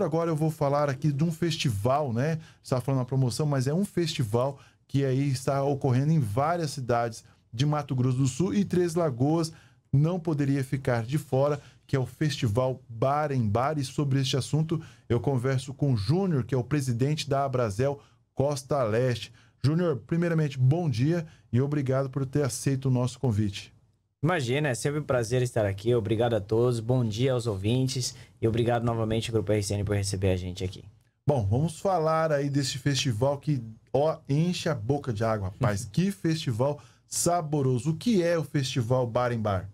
Agora eu vou falar aqui de um festival, né? Está falando na promoção, mas é um festival que aí está ocorrendo em várias cidades de Mato Grosso do Sul e Três Lagoas não poderia ficar de fora, que é o Festival Bar em Bar. E sobre este assunto eu converso com o Júnior, que é o presidente da Abrazel Costa Leste. Júnior, primeiramente, bom dia e obrigado por ter aceito o nosso convite. Imagina, é sempre um prazer estar aqui. Obrigado a todos, bom dia aos ouvintes e obrigado novamente, ao Grupo RCN, por receber a gente aqui. Bom, vamos falar aí desse festival que ó, enche a boca de água, rapaz. que festival saboroso. O que é o festival Bar em Bar?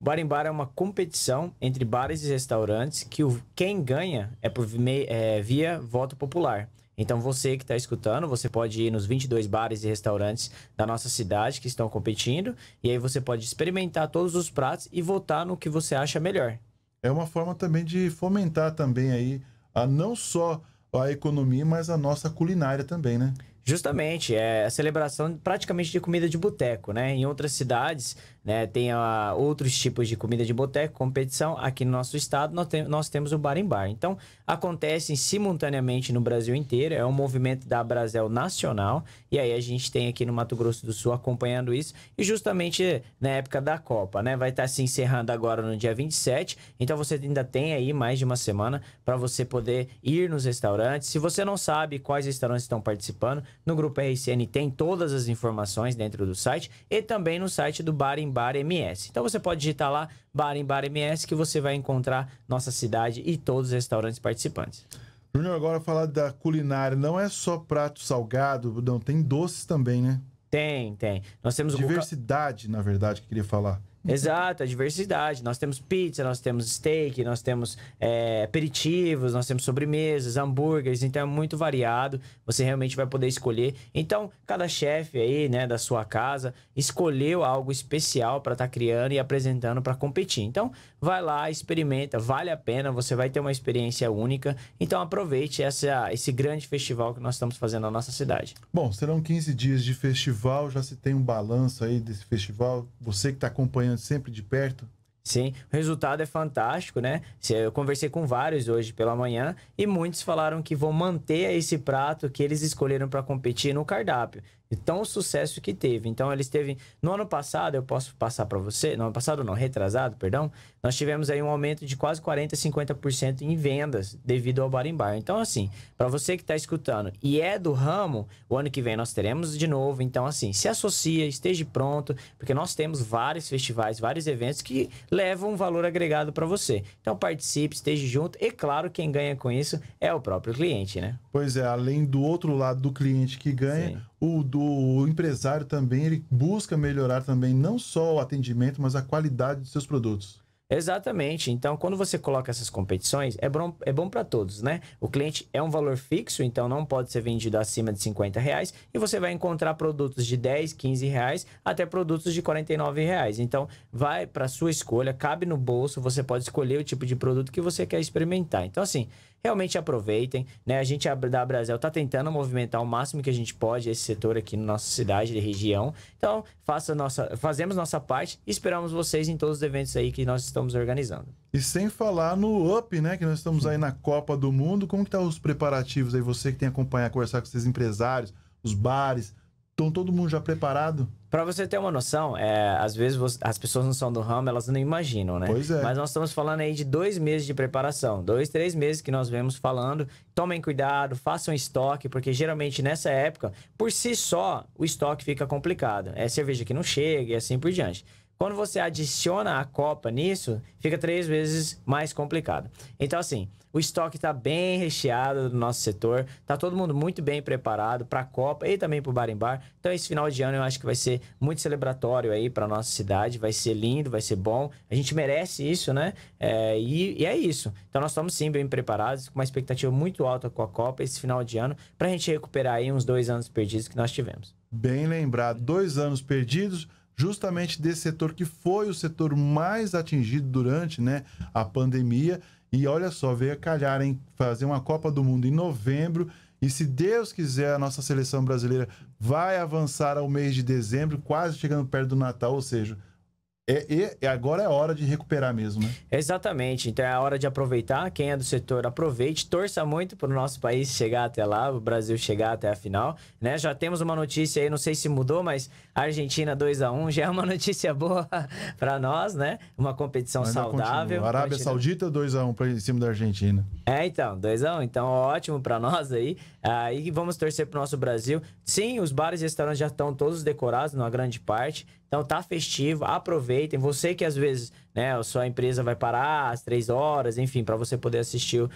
Bar em Bar é uma competição entre bares e restaurantes que o, quem ganha é, por, é, via voto popular. Então você que está escutando, você pode ir nos 22 bares e restaurantes da nossa cidade que estão competindo e aí você pode experimentar todos os pratos e votar no que você acha melhor. É uma forma também de fomentar também aí a não só a economia, mas a nossa culinária também, né? Justamente, é a celebração praticamente de comida de boteco, né? Em outras cidades, né, tem a, ah, outros tipos de comida de boteco, competição. Aqui no nosso estado, nós, tem, nós temos o bar em bar. Então, acontecem simultaneamente no Brasil inteiro, é um movimento da Brasel nacional, e aí a gente tem aqui no Mato Grosso do Sul acompanhando isso, e justamente na época da Copa, né? Vai estar tá se encerrando agora no dia 27, então você ainda tem aí mais de uma semana para você poder ir nos restaurantes. Se você não sabe quais restaurantes estão participando, no grupo RCN tem todas as informações dentro do site e também no site do Bar em Bar MS. Então você pode digitar lá Bar em Bar MS que você vai encontrar nossa cidade e todos os restaurantes participantes. Júnior, agora falar da culinária, não é só prato salgado, não, tem doces também, né? Tem, tem. Nós temos diversidade, o... na verdade, que eu queria falar. Exato, a diversidade. Nós temos pizza, nós temos steak, nós temos é, aperitivos, nós temos sobremesas, hambúrgueres, então é muito variado. Você realmente vai poder escolher. Então, cada chefe aí, né, da sua casa, escolheu algo especial para estar tá criando e apresentando para competir. Então, vai lá, experimenta, vale a pena, você vai ter uma experiência única. Então, aproveite essa, esse grande festival que nós estamos fazendo na nossa cidade. Bom, serão 15 dias de festival, já se tem um balanço aí desse festival. Você que está acompanhando acompanhando sempre de perto. Sim, o resultado é fantástico, né? Eu conversei com vários hoje pela manhã e muitos falaram que vão manter esse prato que eles escolheram para competir no cardápio de tão sucesso que teve. Então, eles teve no ano passado, eu posso passar para você, no ano passado não, retrasado, perdão, nós tivemos aí um aumento de quase 40, 50% em vendas devido ao Bar em Bar. Então, assim, para você que está escutando e é do ramo, o ano que vem nós teremos de novo. Então, assim, se associa, esteja pronto, porque nós temos vários festivais, vários eventos que levam um valor agregado para você. Então, participe, esteja junto e, claro, quem ganha com isso é o próprio cliente, né? Pois é, além do outro lado do cliente que ganha, Sim o do empresário também, ele busca melhorar também não só o atendimento, mas a qualidade dos seus produtos. Exatamente. Então, quando você coloca essas competições, é bom, é bom para todos, né? O cliente é um valor fixo, então não pode ser vendido acima de 50 reais e você vai encontrar produtos de 10, 15 reais até produtos de 49 reais. Então, vai para sua escolha, cabe no bolso, você pode escolher o tipo de produto que você quer experimentar. Então, assim, realmente aproveitem, né? A gente da Brasil está tentando movimentar o máximo que a gente pode esse setor aqui na nossa cidade e região. Então, faça nossa, fazemos nossa parte e esperamos vocês em todos os eventos aí que nós estamos organizando. E sem falar no UP, né? Que nós estamos aí na Copa do Mundo. Como que tá os preparativos aí? Você que tem acompanhado, conversar com esses empresários, os bares, Estão todo mundo já preparado? Para você ter uma noção, é, às vezes você, as pessoas não são do ramo, elas não imaginam, né? Pois é. Mas nós estamos falando aí de dois meses de preparação, dois, três meses que nós vemos falando. Tomem cuidado, façam estoque, porque geralmente nessa época, por si só, o estoque fica complicado. É cerveja que não chega e assim por diante. Quando você adiciona a copa nisso, fica três vezes mais complicado. Então, assim, o estoque está bem recheado do nosso setor, está todo mundo muito bem preparado para a Copa e também para o Barimbar. Então, esse final de ano eu acho que vai ser muito celebratório aí para nossa cidade, vai ser lindo, vai ser bom. A gente merece isso, né? É, e, e, é isso. Então, nós estamos sim bem preparados, com uma expectativa muito alta com a Copa esse final de ano, para a gente recuperar aí uns dois anos perdidos que nós tivemos. Bem lembrado, dois anos perdidos justamente desse setor que foi o setor mais atingido durante né, a pandemia. E olha só, veio a calhar em fazer uma Copa do Mundo em novembro. E se Deus quiser, a nossa seleção brasileira vai avançar ao mês de dezembro, quase chegando perto do Natal, ou seja, é, é, agora é hora de recuperar mesmo, né? Exatamente. Então é a hora de aproveitar. Quem é do setor, aproveite. Torça muito para o nosso país chegar até lá, o Brasil chegar até a final. Né? Já temos uma notícia aí, não sei se mudou, mas Argentina 2 a 1 já é uma notícia boa para nós, né? Uma competição Ainda saudável. Continua. Arábia continua. Saudita 2 a 1 para em cima da Argentina. É, então, 2 a 1 Então ótimo para nós aí. Aí ah, vamos torcer para o nosso Brasil. Sim, os bares e restaurantes já estão todos decorados, numa grande parte. Então tá festivo, aproveite aproveitem. Você que às vezes, né, a sua empresa vai parar às três horas, enfim, para você poder assistir o,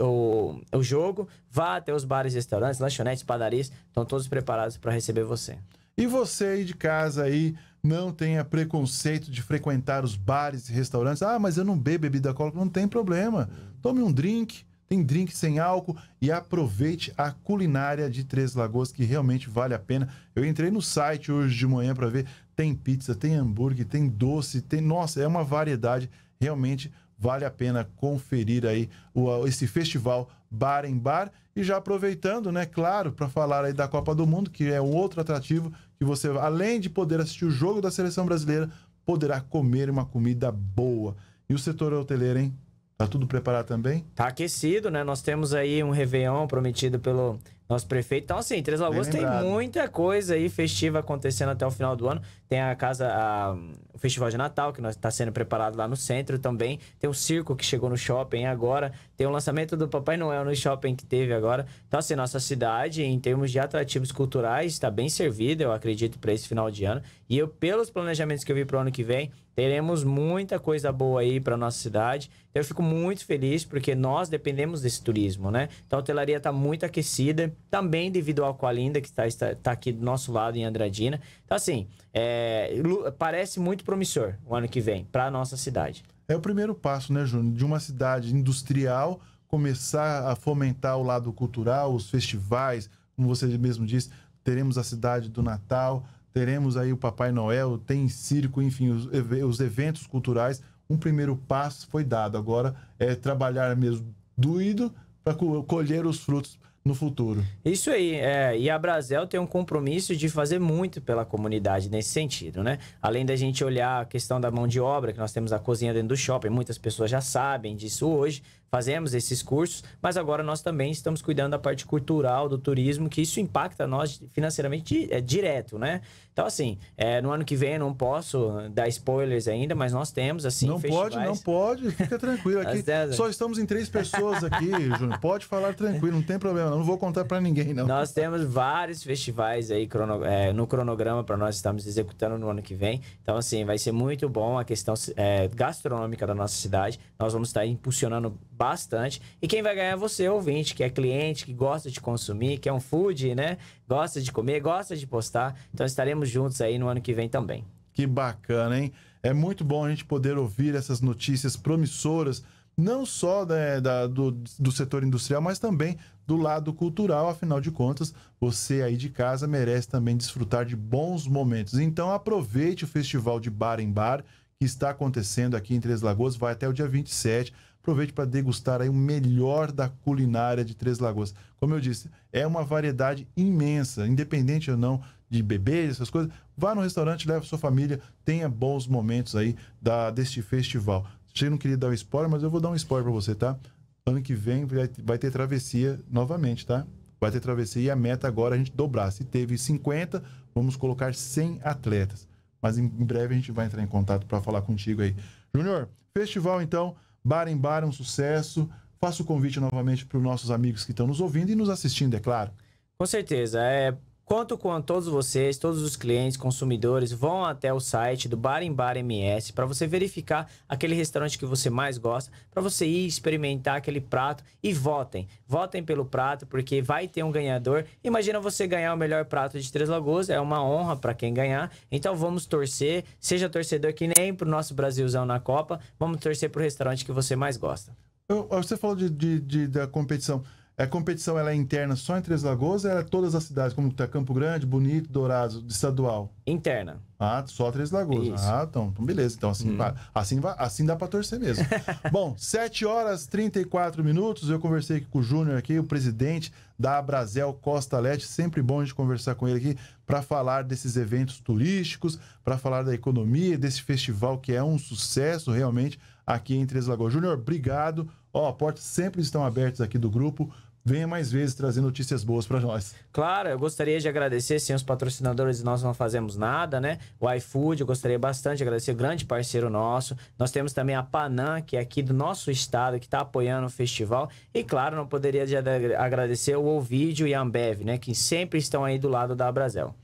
o, o jogo, vá até os bares, restaurantes, lanchonetes, padarias, estão todos preparados para receber você. E você aí de casa aí, não tenha preconceito de frequentar os bares e restaurantes. Ah, mas eu não bebo bebida alcoólica. Não tem problema. Tome um drink, tem drink sem álcool e aproveite a culinária de Três Lagoas que realmente vale a pena. Eu entrei no site hoje de manhã para ver, tem pizza, tem hambúrguer, tem doce, tem, nossa, é uma variedade, realmente vale a pena conferir aí o, esse festival Bar em Bar e já aproveitando, né, claro, para falar aí da Copa do Mundo, que é um outro atrativo que você além de poder assistir o jogo da seleção brasileira, poderá comer uma comida boa. E o setor hoteleiro, hein? Tá tudo preparado também? Tá aquecido, né? Nós temos aí um Réveillon prometido pelo nosso prefeito. Então, assim, Três Lagoas tem muita coisa aí festiva acontecendo até o final do ano. Tem a casa, a, o Festival de Natal, que está sendo preparado lá no centro também. Tem o circo que chegou no shopping agora. Tem o lançamento do Papai Noel no shopping que teve agora. Então, assim, nossa cidade, em termos de atrativos culturais, está bem servida, eu acredito, para esse final de ano. E eu, pelos planejamentos que eu vi para o ano que vem, Teremos muita coisa boa aí para nossa cidade. Então, eu fico muito feliz porque nós dependemos desse turismo, né? Então a hotelaria está muito aquecida, também devido ao Qualinda, que tá, está, tá aqui do nosso lado em Andradina. Então, assim, é, parece muito promissor o ano que vem para a nossa cidade. É o primeiro passo, né, Júnior? De uma cidade industrial começar a fomentar o lado cultural, os festivais, como você mesmo disse, teremos a cidade do Natal, teremos aí o Papai Noel, tem circo, enfim, os, os eventos culturais. Um primeiro passo foi dado. Agora é trabalhar mesmo doído para colher os frutos no futuro. Isso aí, é, e a Brasel tem um compromisso de fazer muito pela comunidade nesse sentido, né? Além da gente olhar a questão da mão de obra, que nós temos a cozinha dentro do shopping, muitas pessoas já sabem disso hoje, fazemos esses cursos, mas agora nós também estamos cuidando da parte cultural, do turismo, que isso impacta nós financeiramente é, direto, né? Então, assim, é, no ano que vem não posso eh, dar spoilers ainda, mas nós temos, assim, Não festivais. pode, não pode, fica tranquilo. Aqui, só estamos em três pessoas aqui, Júnior, pode falar tranquilo, não tem problema, não, não vou contar para ninguém, não. Nós temos vários festivais aí crono, é, no cronograma para nós estamos executando no ano que vem, então, assim, vai ser muito bom a questão é, gastronômica da nossa cidade, nós vamos estar impulsionando bastante bastante. E quem vai ganhar é você, ouvinte, que é cliente, que gosta de consumir, que é um food, né? Gosta de comer, gosta de postar. Então estaremos juntos aí no ano que vem também. Que bacana, hein? É muito bom a gente poder ouvir essas notícias promissoras, não só né, da, do, do setor industrial, mas também do lado cultural. Afinal de contas, você aí de casa merece também desfrutar de bons momentos. Então aproveite o festival de bar em bar que está acontecendo aqui em Três Lagoas, vai até o dia 27. Aproveite para degustar aí o melhor da culinária de Três Lagoas. Como eu disse, é uma variedade imensa, independente ou não de bebês, essas coisas. Vá no restaurante, leve sua família, tenha bons momentos aí da, deste festival. Você não queria dar um spoiler, mas eu vou dar um spoiler para você, tá? Ano que vem vai ter travessia novamente, tá? Vai ter travessia e a meta agora é a gente dobrar. Se teve 50, vamos colocar 100 atletas mas em breve a gente vai entrar em contato para falar contigo aí. Júnior, festival então, Bar em Bar é um sucesso. Faço o convite novamente para os nossos amigos que estão nos ouvindo e nos assistindo, é claro. Com certeza. É, Conto com todos vocês, todos os clientes, consumidores, vão até o site do Bar em Bar MS para você verificar aquele restaurante que você mais gosta, para você ir experimentar aquele prato e votem. Votem pelo prato porque vai ter um ganhador. Imagina você ganhar o melhor prato de Três Lagoas, é uma honra para quem ganhar. Então vamos torcer, seja torcedor que nem pro nosso Brasilzão na Copa, vamos torcer pro restaurante que você mais gosta. Eu, você falou de, de, de da competição. A competição ela é interna só em Três Lagoas ou ela é todas as cidades, como tá Campo Grande, Bonito, Dourados, estadual? Interna. Ah, só Três Lagoas. Isso. Ah, então, então beleza. Então assim, hum. assim, assim dá para torcer mesmo. Bom, 7 horas e 34 minutos. Eu conversei aqui com o Júnior aqui, o presidente da Abrazel Costa Leste. Sempre bom a gente conversar com ele aqui para falar desses eventos turísticos, para falar da economia, desse festival que é um sucesso realmente aqui em Três Lagoas. Júnior, obrigado. Ó, portas sempre estão abertas aqui do grupo venha mais vezes trazer notícias boas para nós. Claro, eu gostaria de agradecer, sim, os patrocinadores, nós não fazemos nada, né? O iFood, eu gostaria bastante de agradecer, grande parceiro nosso. Nós temos também a Panam, que é aqui do nosso estado, que está apoiando o festival. E claro, não poderia de agradecer o Ovidio e a Ambev, né? Que sempre estão aí do lado da Abrazel.